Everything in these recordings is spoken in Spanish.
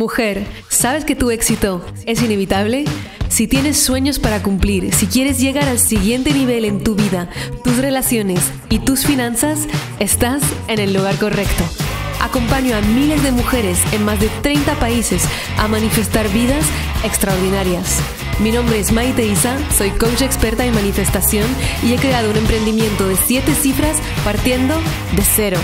Mujer, ¿sabes que tu éxito es inevitable? Si tienes sueños para cumplir, si quieres llegar al siguiente nivel en tu vida, tus relaciones y tus finanzas, estás en el lugar correcto. Acompaño a miles de mujeres en más de 30 países a manifestar vidas extraordinarias. Mi nombre es Maite Isa, soy coach experta en manifestación y he creado un emprendimiento de 7 cifras partiendo de cero.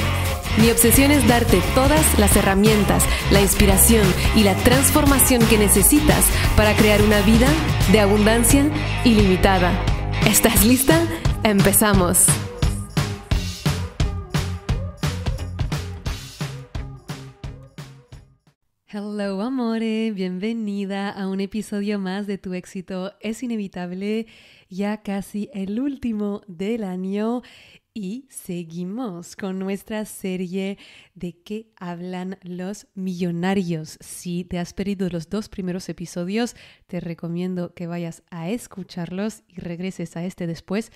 Mi obsesión es darte todas las herramientas, la inspiración y la transformación que necesitas para crear una vida de abundancia ilimitada. ¿Estás lista? Empezamos. Hello amore, bienvenida a un episodio más de Tu éxito es inevitable, ya casi el último del año y seguimos con nuestra serie de qué hablan los millonarios. Si te has perdido los dos primeros episodios, te recomiendo que vayas a escucharlos y regreses a este después,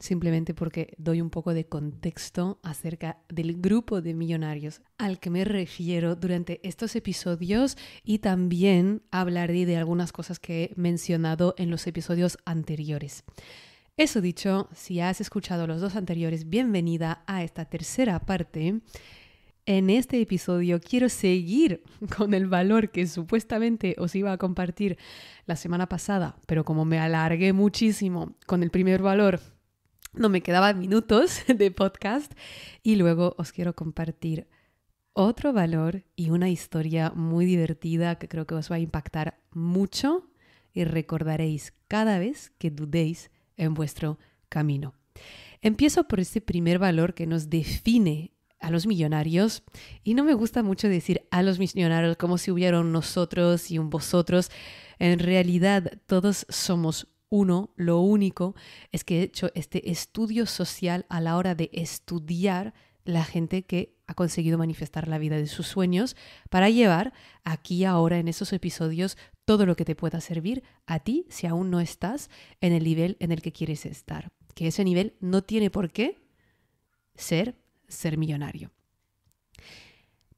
simplemente porque doy un poco de contexto acerca del grupo de millonarios al que me refiero durante estos episodios y también hablaré de algunas cosas que he mencionado en los episodios anteriores. Eso dicho, si has escuchado los dos anteriores, bienvenida a esta tercera parte. En este episodio quiero seguir con el valor que supuestamente os iba a compartir la semana pasada, pero como me alargué muchísimo con el primer valor, no me quedaban minutos de podcast y luego os quiero compartir otro valor y una historia muy divertida que creo que os va a impactar mucho y recordaréis cada vez que dudéis en vuestro camino. Empiezo por este primer valor que nos define a los millonarios y no me gusta mucho decir a los millonarios como si hubiera un nosotros y un vosotros. En realidad todos somos uno, lo único es que he hecho este estudio social a la hora de estudiar la gente que ha conseguido manifestar la vida de sus sueños para llevar aquí ahora en esos episodios todo lo que te pueda servir a ti si aún no estás en el nivel en el que quieres estar. Que ese nivel no tiene por qué ser ser millonario.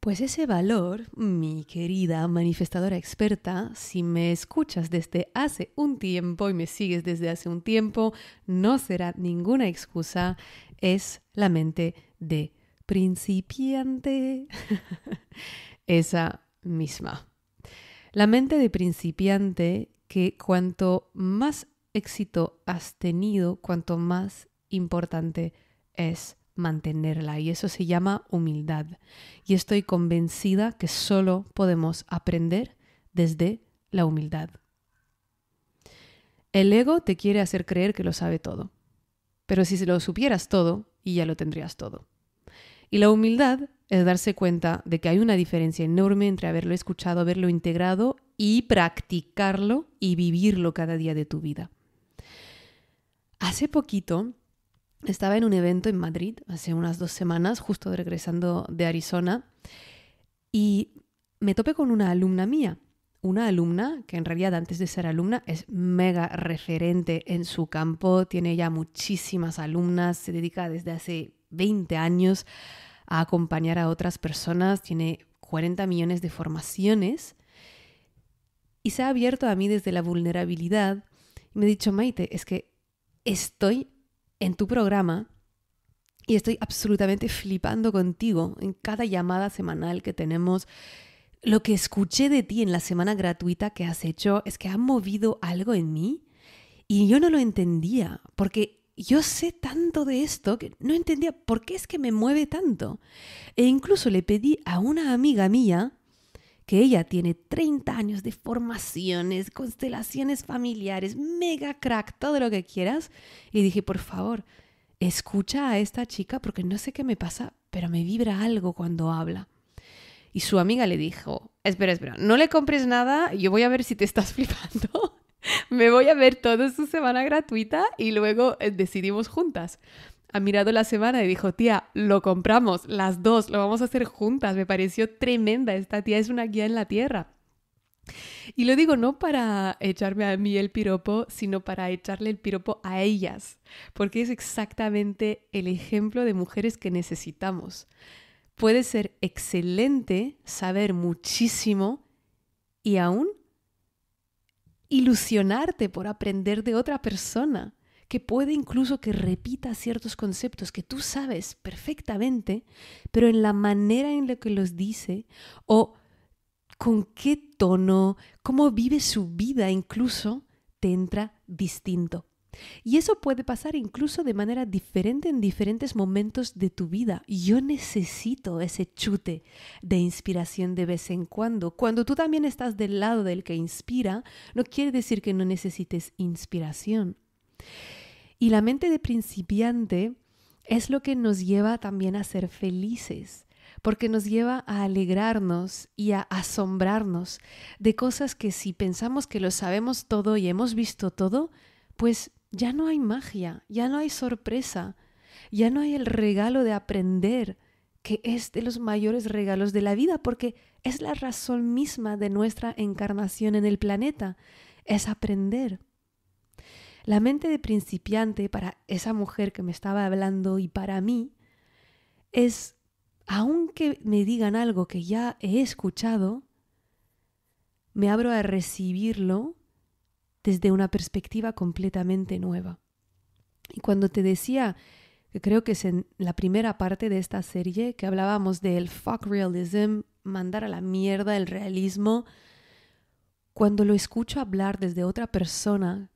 Pues ese valor, mi querida manifestadora experta, si me escuchas desde hace un tiempo y me sigues desde hace un tiempo, no será ninguna excusa, es la mente de principiante. Esa misma. La mente de principiante que cuanto más éxito has tenido, cuanto más importante es mantenerla y eso se llama humildad. Y estoy convencida que solo podemos aprender desde la humildad. El ego te quiere hacer creer que lo sabe todo, pero si lo supieras todo, y ya lo tendrías todo. Y la humildad es darse cuenta de que hay una diferencia enorme entre haberlo escuchado, haberlo integrado y practicarlo y vivirlo cada día de tu vida. Hace poquito estaba en un evento en Madrid, hace unas dos semanas, justo regresando de Arizona, y me topé con una alumna mía, una alumna que en realidad antes de ser alumna es mega referente en su campo, tiene ya muchísimas alumnas, se dedica desde hace 20 años a acompañar a otras personas, tiene 40 millones de formaciones y se ha abierto a mí desde la vulnerabilidad y me ha dicho, Maite, es que estoy en tu programa y estoy absolutamente flipando contigo en cada llamada semanal que tenemos. Lo que escuché de ti en la semana gratuita que has hecho es que ha movido algo en mí y yo no lo entendía porque yo sé tanto de esto que no entendía por qué es que me mueve tanto. E incluso le pedí a una amiga mía, que ella tiene 30 años de formaciones, constelaciones familiares, mega crack, todo lo que quieras, y dije, por favor, escucha a esta chica porque no sé qué me pasa, pero me vibra algo cuando habla. Y su amiga le dijo, espera, espera, no le compres nada, yo voy a ver si te estás flipando. Me voy a ver toda su semana gratuita y luego eh, decidimos juntas. Ha mirado la semana y dijo, tía, lo compramos, las dos, lo vamos a hacer juntas. Me pareció tremenda, esta tía es una guía en la tierra. Y lo digo no para echarme a mí el piropo, sino para echarle el piropo a ellas, porque es exactamente el ejemplo de mujeres que necesitamos. Puede ser excelente, saber muchísimo y aún ilusionarte por aprender de otra persona que puede incluso que repita ciertos conceptos que tú sabes perfectamente, pero en la manera en la que los dice o con qué tono, cómo vive su vida incluso, te entra distinto. Y eso puede pasar incluso de manera diferente en diferentes momentos de tu vida. Yo necesito ese chute de inspiración de vez en cuando. Cuando tú también estás del lado del que inspira, no quiere decir que no necesites inspiración. Y la mente de principiante es lo que nos lleva también a ser felices porque nos lleva a alegrarnos y a asombrarnos de cosas que si pensamos que lo sabemos todo y hemos visto todo, pues ya no hay magia, ya no hay sorpresa, ya no hay el regalo de aprender, que es de los mayores regalos de la vida, porque es la razón misma de nuestra encarnación en el planeta, es aprender. La mente de principiante para esa mujer que me estaba hablando y para mí es, aunque me digan algo que ya he escuchado, me abro a recibirlo desde una perspectiva completamente nueva. Y cuando te decía, que creo que es en la primera parte de esta serie, que hablábamos del fuck realism, mandar a la mierda el realismo, cuando lo escucho hablar desde otra persona,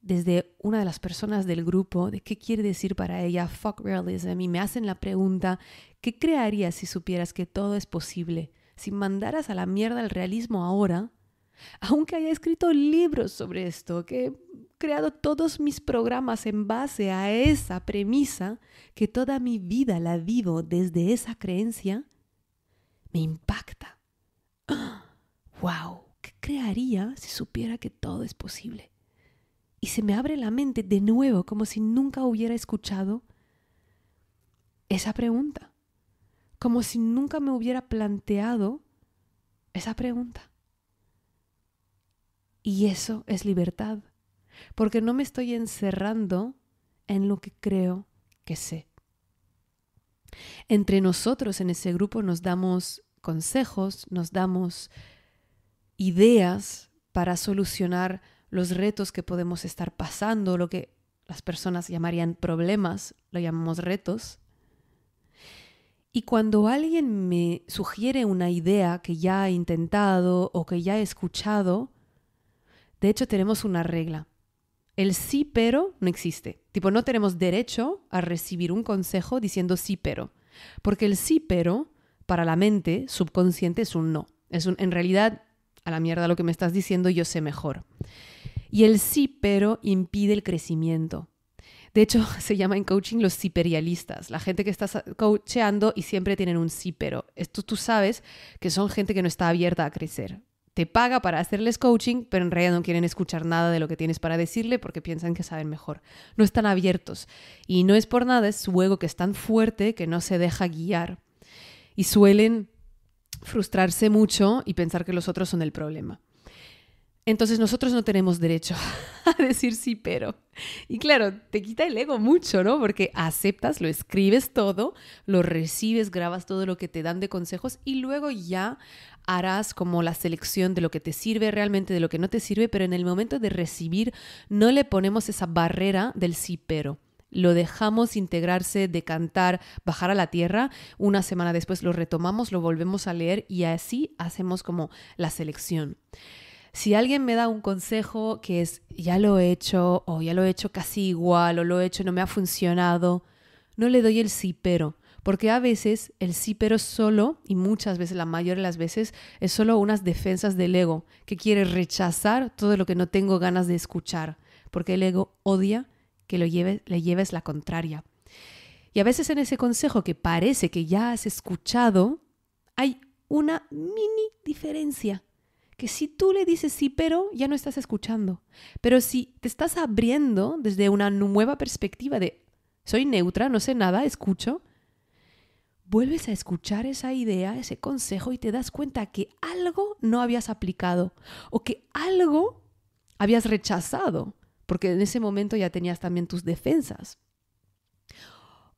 desde una de las personas del grupo, de qué quiere decir para ella fuck realism, y me hacen la pregunta, ¿qué crearías si supieras que todo es posible? Si mandaras a la mierda el realismo ahora, aunque haya escrito libros sobre esto, que he creado todos mis programas en base a esa premisa, que toda mi vida la vivo desde esa creencia, me impacta. ¡Wow! ¿Qué crearía si supiera que todo es posible? Y se me abre la mente de nuevo como si nunca hubiera escuchado esa pregunta, como si nunca me hubiera planteado esa pregunta. Y eso es libertad, porque no me estoy encerrando en lo que creo que sé. Entre nosotros en ese grupo nos damos consejos, nos damos ideas para solucionar los retos que podemos estar pasando, lo que las personas llamarían problemas, lo llamamos retos. Y cuando alguien me sugiere una idea que ya he intentado o que ya he escuchado, de hecho, tenemos una regla. El sí pero no existe. Tipo, no tenemos derecho a recibir un consejo diciendo sí pero. Porque el sí pero, para la mente subconsciente, es un no. Es un, en realidad, a la mierda lo que me estás diciendo, yo sé mejor. Y el sí pero impide el crecimiento. De hecho, se llama en coaching los siperialistas, la gente que está coacheando y siempre tienen un sí, pero. Esto tú sabes que son gente que no está abierta a crecer te paga para hacerles coaching, pero en realidad no quieren escuchar nada de lo que tienes para decirle porque piensan que saben mejor. No están abiertos. Y no es por nada, es su ego que es tan fuerte que no se deja guiar. Y suelen frustrarse mucho y pensar que los otros son el problema. Entonces nosotros no tenemos derecho a decir sí, pero. Y claro, te quita el ego mucho, ¿no? Porque aceptas, lo escribes todo, lo recibes, grabas todo lo que te dan de consejos y luego ya harás como la selección de lo que te sirve realmente, de lo que no te sirve, pero en el momento de recibir no le ponemos esa barrera del sí, pero lo dejamos integrarse, decantar, bajar a la tierra, una semana después lo retomamos, lo volvemos a leer y así hacemos como la selección si alguien me da un consejo que es ya lo he hecho o ya lo he hecho casi igual o lo he hecho no me ha funcionado, no le doy el sí pero, porque a veces el sí pero solo, y muchas veces, la mayoría de las veces, es solo unas defensas del ego, que quiere rechazar todo lo que no tengo ganas de escuchar, porque el ego odia que lo le lleves la contraria. Y a veces en ese consejo que parece que ya has escuchado, hay una mini diferencia que si tú le dices sí, pero ya no estás escuchando. Pero si te estás abriendo desde una nueva perspectiva de soy neutra, no sé nada, escucho, vuelves a escuchar esa idea, ese consejo y te das cuenta que algo no habías aplicado o que algo habías rechazado, porque en ese momento ya tenías también tus defensas.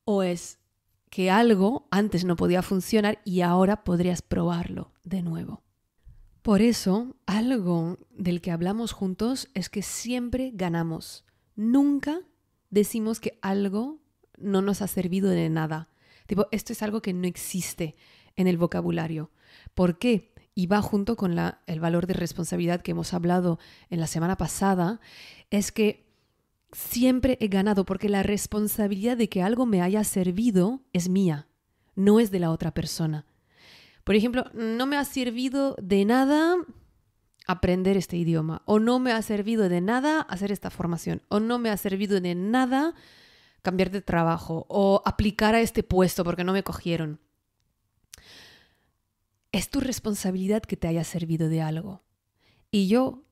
O es que algo antes no podía funcionar y ahora podrías probarlo de nuevo. Por eso, algo del que hablamos juntos es que siempre ganamos. Nunca decimos que algo no nos ha servido de nada. Tipo, esto es algo que no existe en el vocabulario. ¿Por qué? Y va junto con el valor de responsabilidad que hemos hablado en la semana pasada, es que siempre he ganado porque la responsabilidad de que algo me haya servido es mía, no es de la otra persona. Por ejemplo, no me ha servido de nada aprender este idioma, o no me ha servido de nada hacer esta formación, o no me ha servido de nada cambiar de trabajo, o aplicar a este puesto porque no me cogieron. Es tu responsabilidad que te haya servido de algo. Y yo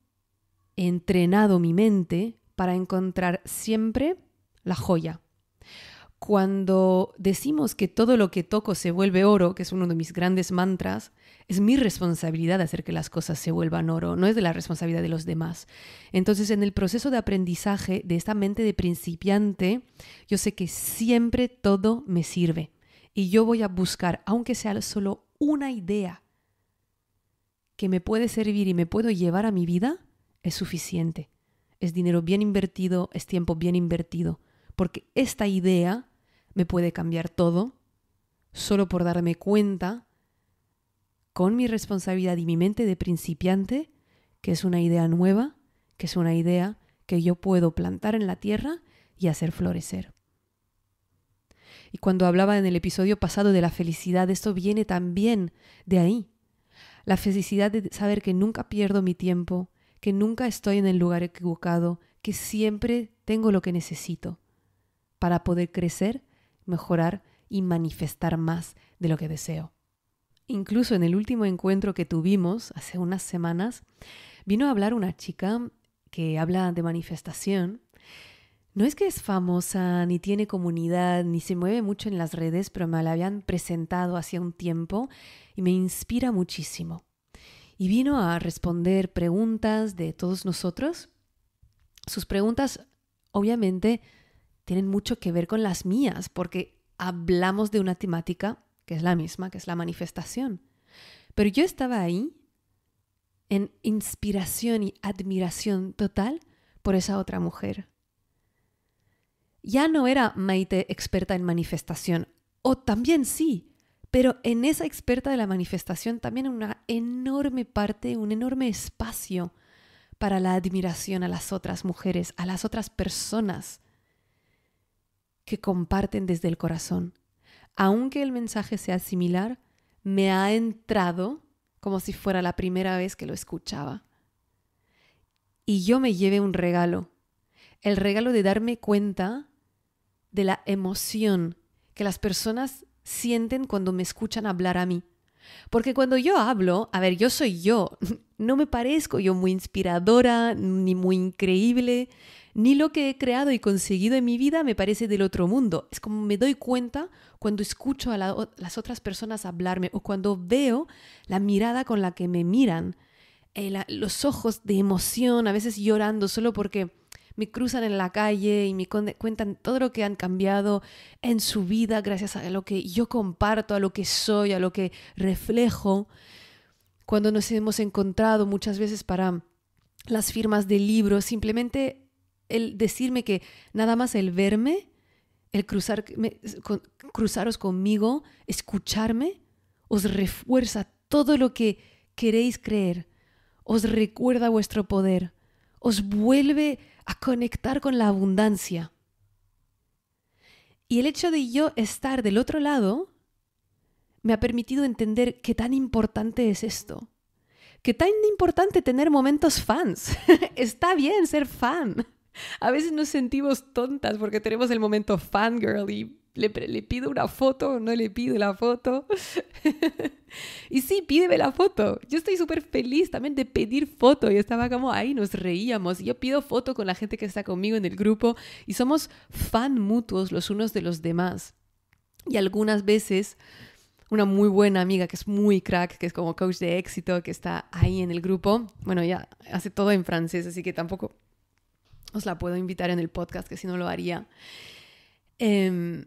he entrenado mi mente para encontrar siempre la joya, cuando decimos que todo lo que toco se vuelve oro, que es uno de mis grandes mantras, es mi responsabilidad hacer que las cosas se vuelvan oro, no es de la responsabilidad de los demás. Entonces, en el proceso de aprendizaje de esta mente de principiante, yo sé que siempre todo me sirve y yo voy a buscar, aunque sea solo una idea que me puede servir y me puedo llevar a mi vida, es suficiente. Es dinero bien invertido, es tiempo bien invertido porque esta idea me puede cambiar todo solo por darme cuenta con mi responsabilidad y mi mente de principiante que es una idea nueva, que es una idea que yo puedo plantar en la tierra y hacer florecer. Y cuando hablaba en el episodio pasado de la felicidad, esto viene también de ahí. La felicidad de saber que nunca pierdo mi tiempo, que nunca estoy en el lugar equivocado, que siempre tengo lo que necesito, para poder crecer, mejorar y manifestar más de lo que deseo. Incluso en el último encuentro que tuvimos hace unas semanas, vino a hablar una chica que habla de manifestación. No es que es famosa, ni tiene comunidad, ni se mueve mucho en las redes, pero me la habían presentado hace un tiempo y me inspira muchísimo. Y vino a responder preguntas de todos nosotros. Sus preguntas, obviamente, tienen mucho que ver con las mías, porque hablamos de una temática que es la misma, que es la manifestación. Pero yo estaba ahí en inspiración y admiración total por esa otra mujer. Ya no era Maite experta en manifestación, o también sí, pero en esa experta de la manifestación también una enorme parte, un enorme espacio para la admiración a las otras mujeres, a las otras personas que comparten desde el corazón. Aunque el mensaje sea similar, me ha entrado como si fuera la primera vez que lo escuchaba. Y yo me llevé un regalo, el regalo de darme cuenta de la emoción que las personas sienten cuando me escuchan hablar a mí. Porque cuando yo hablo, a ver, yo soy yo, no me parezco yo muy inspiradora ni muy increíble, ni lo que he creado y conseguido en mi vida me parece del otro mundo. Es como me doy cuenta cuando escucho a las otras personas hablarme o cuando veo la mirada con la que me miran, eh, los ojos de emoción, a veces llorando solo porque me cruzan en la calle y me cuentan todo lo que han cambiado en su vida gracias a lo que yo comparto, a lo que soy, a lo que reflejo. Cuando nos hemos encontrado muchas veces para las firmas de libros, simplemente el decirme que nada más el verme, el cruzaros conmigo, escucharme, os refuerza todo lo que queréis creer, os recuerda vuestro poder, os vuelve a conectar con la abundancia. Y el hecho de yo estar del otro lado me ha permitido entender qué tan importante es esto. Qué tan importante tener momentos fans. Está bien ser fan. A veces nos sentimos tontas porque tenemos el momento fangirl y le, pido una foto, no le pido la foto. y sí, pídeme la foto. Yo estoy súper feliz también de pedir foto. Y estaba como ahí, nos reíamos. y Yo pido foto con la gente que está conmigo en el grupo y somos fan mutuos los unos de los demás. Y algunas veces una muy buena amiga que es muy crack, que es como coach de éxito, que está ahí en el grupo. Bueno, ya hace todo en francés, así que tampoco os la puedo invitar en el podcast, que si no lo haría, em,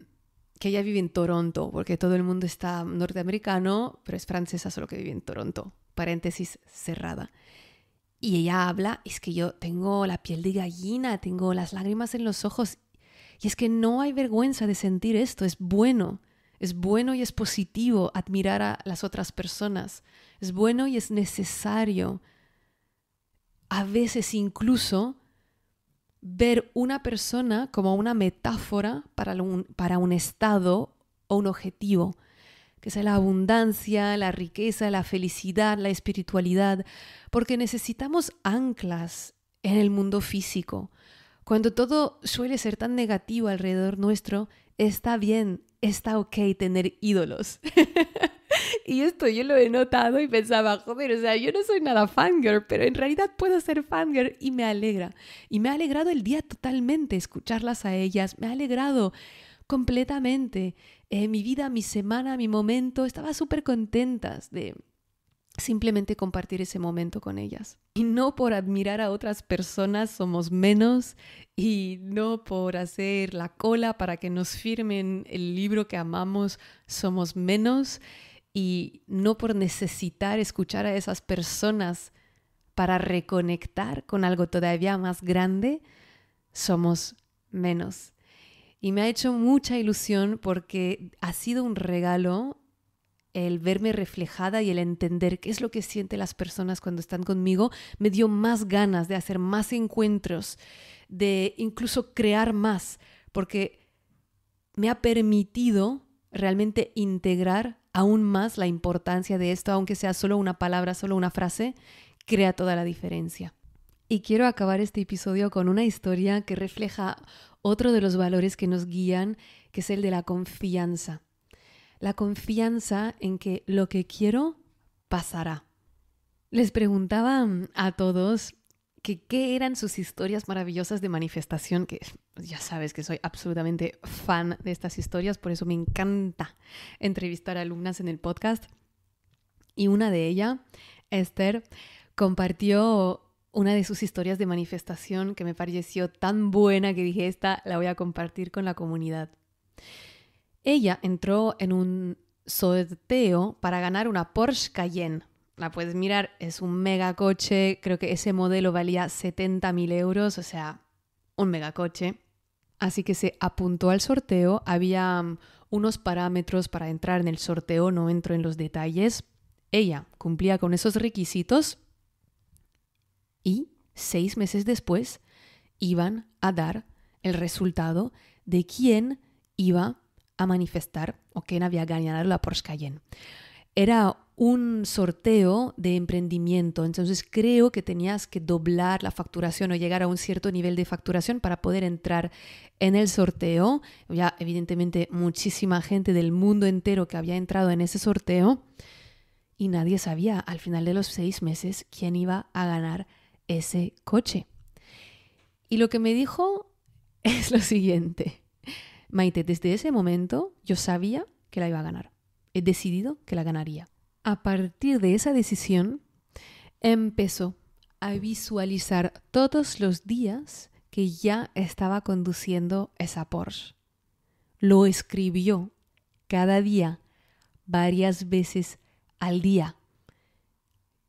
que ella vive en Toronto, porque todo el mundo está norteamericano, pero es francesa, solo que vive en Toronto. Paréntesis cerrada. Y ella habla, es que yo tengo la piel de gallina, tengo las lágrimas en los ojos. Y es que no hay vergüenza de sentir esto, es bueno. Es bueno y es positivo admirar a las otras personas. Es bueno y es necesario. A veces incluso ver una persona como una metáfora para un, para un estado o un objetivo, que sea la abundancia, la riqueza, la felicidad, la espiritualidad, porque necesitamos anclas en el mundo físico. Cuando todo suele ser tan negativo alrededor nuestro, está bien, está ok tener ídolos. Y esto yo lo he notado y pensaba, joder, o sea, yo no soy nada fangirl, pero en realidad puedo ser fangirl y me alegra. Y me ha alegrado el día totalmente escucharlas a ellas, me ha alegrado completamente eh, mi vida, mi semana, mi momento. Estaba súper contentas de simplemente compartir ese momento con ellas. Y no por admirar a otras personas somos menos y no por hacer la cola para que nos firmen el libro que amamos somos menos y no por necesitar escuchar a esas personas para reconectar con algo todavía más grande, somos menos. Y me ha hecho mucha ilusión porque ha sido un regalo el verme reflejada y el entender qué es lo que sienten las personas cuando están conmigo, me dio más ganas de hacer más encuentros, de incluso crear más, porque me ha permitido realmente integrar aún más la importancia de esto, aunque sea solo una palabra, solo una frase, crea toda la diferencia. Y quiero acabar este episodio con una historia que refleja otro de los valores que nos guían, que es el de la confianza. La confianza en que lo que quiero pasará. Les preguntaba a todos que qué eran sus historias maravillosas de manifestación, que ya sabes que soy absolutamente fan de estas historias, por eso me encanta entrevistar a alumnas en el podcast. Y una de ellas, Esther, compartió una de sus historias de manifestación que me pareció tan buena que dije, esta la voy a compartir con la comunidad. Ella entró en un sorteo para ganar una Porsche Cayenne la puedes mirar, es un megacoche, creo que ese modelo valía 70.000 euros, o sea, un megacoche. Así que se apuntó al sorteo, había mm, unos parámetros para entrar en el sorteo, no entro en los detalles. Ella cumplía con esos requisitos y seis meses después iban a dar el resultado de quién iba a manifestar o quién había ganado la Porsche Cayenne. Era un sorteo de emprendimiento. Entonces creo que tenías que doblar la facturación o llegar a un cierto nivel de facturación para poder entrar en el sorteo. Ya evidentemente muchísima gente del mundo entero que había entrado en ese sorteo y nadie sabía al final de los seis meses quién iba a ganar ese coche. Y lo que me dijo es lo siguiente. Maite, desde ese momento yo sabía que la iba a ganar. He decidido que la ganaría a partir de esa decisión, empezó a visualizar todos los días que ya estaba conduciendo esa Porsche. Lo escribió cada día, varias veces al día,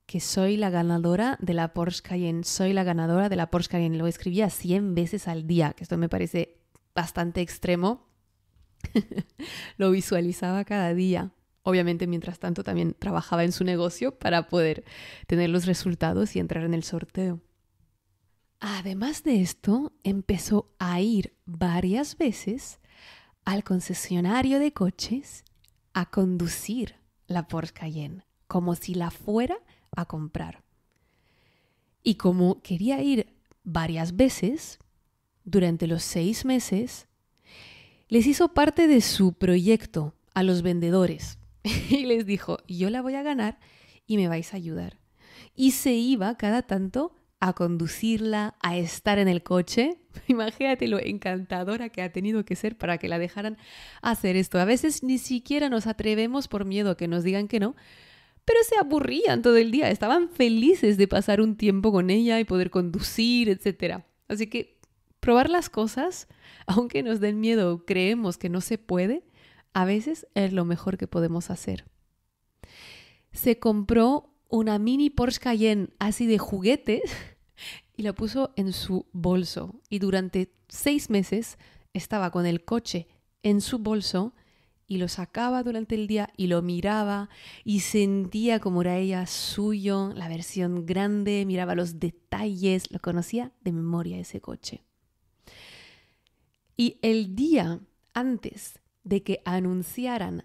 que soy la ganadora de la Porsche Cayenne, soy la ganadora de la Porsche Cayenne. Lo escribía 100 veces al día, que esto me parece bastante extremo. Lo visualizaba cada día. Obviamente, mientras tanto, también trabajaba en su negocio para poder tener los resultados y entrar en el sorteo. Además de esto, empezó a ir varias veces al concesionario de coches a conducir la Porsche Cayenne, como si la fuera a comprar. Y como quería ir varias veces, durante los seis meses, les hizo parte de su proyecto a los vendedores y les dijo, yo la voy a ganar y me vais a ayudar. Y se iba cada tanto a conducirla, a estar en el coche. Imagínate lo encantadora que ha tenido que ser para que la dejaran hacer esto. A veces ni siquiera nos atrevemos por miedo a que nos digan que no, pero se aburrían todo el día, estaban felices de pasar un tiempo con ella y poder conducir, etc. Así que probar las cosas, aunque nos den miedo, creemos que no se puede, a veces es lo mejor que podemos hacer. Se compró una mini Porsche Cayenne así de juguete y la puso en su bolso. Y durante seis meses estaba con el coche en su bolso y lo sacaba durante el día y lo miraba y sentía como era ella suyo, la versión grande, miraba los detalles, lo conocía de memoria ese coche. Y el día antes de que anunciaran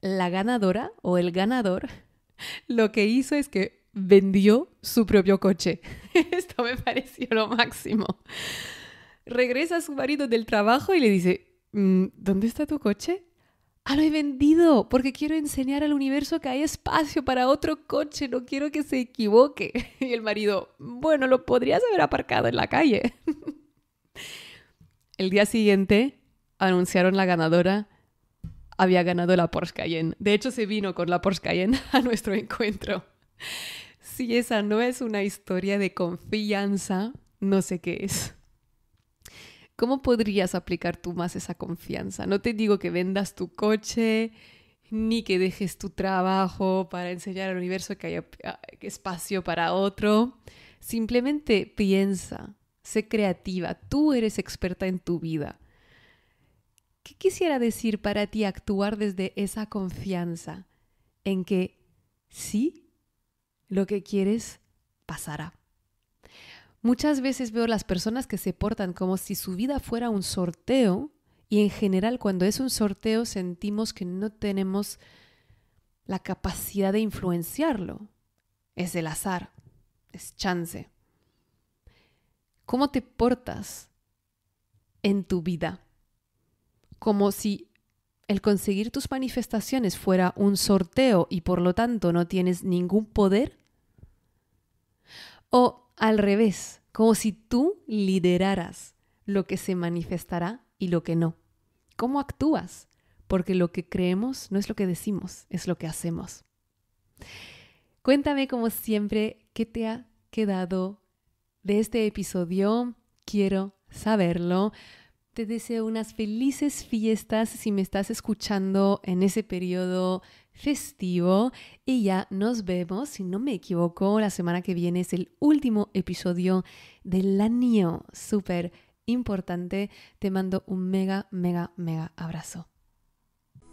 la ganadora o el ganador, lo que hizo es que vendió su propio coche. Esto me pareció lo máximo. Regresa a su marido del trabajo y le dice, mm, ¿dónde está tu coche? Ah, lo he vendido porque quiero enseñar al universo que hay espacio para otro coche, no quiero que se equivoque. Y el marido, bueno, lo podrías haber aparcado en la calle. El día siguiente anunciaron la ganadora, había ganado la Porsche Cayenne. De hecho, se vino con la Porsche Cayenne a nuestro encuentro. Si esa no es una historia de confianza, no sé qué es. ¿Cómo podrías aplicar tú más esa confianza? No te digo que vendas tu coche, ni que dejes tu trabajo para enseñar al universo que haya ah, espacio para otro. Simplemente piensa, sé creativa, tú eres experta en tu vida. ¿Qué quisiera decir para ti actuar desde esa confianza en que sí, lo que quieres pasará? Muchas veces veo las personas que se portan como si su vida fuera un sorteo y en general cuando es un sorteo sentimos que no tenemos la capacidad de influenciarlo. Es el azar, es chance. ¿Cómo te portas en tu vida? como si el conseguir tus manifestaciones fuera un sorteo y por lo tanto no tienes ningún poder? ¿O al revés, como si tú lideraras lo que se manifestará y lo que no? ¿Cómo actúas? Porque lo que creemos no es lo que decimos, es lo que hacemos. Cuéntame como siempre qué te ha quedado de este episodio. Quiero saberlo. Te deseo unas felices fiestas si me estás escuchando en ese periodo festivo y ya nos vemos, si no me equivoco, la semana que viene es el último episodio del año, súper importante. Te mando un mega, mega, mega abrazo.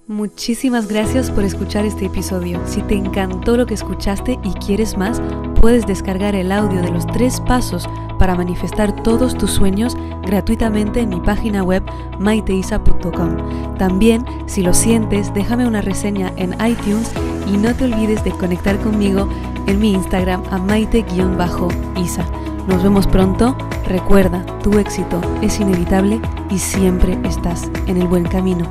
Muchísimas gracias por escuchar este episodio. Si te encantó lo que escuchaste y quieres más, puedes descargar el audio de los tres pasos para manifestar todos tus sueños gratuitamente en mi página web maiteisa.com. También, si lo sientes, déjame una reseña en iTunes y no te olvides de conectar conmigo en mi Instagram a maite-isa. Nos vemos pronto. Recuerda, tu éxito es inevitable y siempre estás en el buen camino.